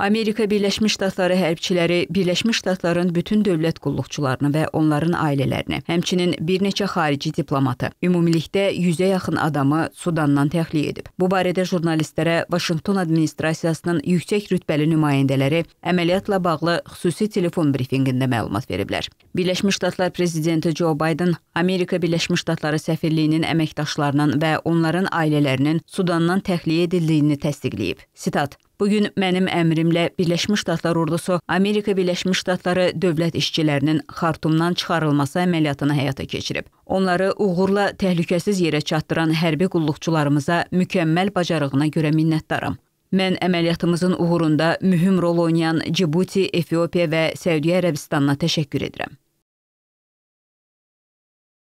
Amerika Birləşmiş Ştatları hərbçiləri Birləşmiş Ştatların bütün dövlət qulluqçularını və onların ailələrini, həmçinin bir neçə xarici diplomatı, ümumilikdə 100-ə yaxın adamı Sudandan təxliyə edib. Bu barədə jurnalistlərə Vaşinqton administrasiyasının yüksək rütbəli nümayəndələri əməliyyatla bağlı xüsusi telefon brifinqində məlumat veriblər. Birləşmiş Ştatlar prezidenti Joe Biden Amerika Birləşmiş Ştatları səfirliyinin əməkdaşlarının və onların ailələrinin Sudandan təxliyə edildiyini təsdiqləyib. Sitat: Bu gün mənim əmrimlə Birləşmiş Ştatlar ordusu Amerika Birləşmiş Ştatları dövlət işçilərinin Xartumdan çıxarılması əməliyyatını həyata keçirib. Onları uğurla təhlükəsiz yerə çatdıran hərbi qulluqçularımıza mükəmməl bacarığına görə minnətdaram. Mən əməliyyatımızın uğrunda mühüm rol oynayan Cibuti, Efiopiya və Səudiyyə Ərəbistanına təşəkkür edirəm.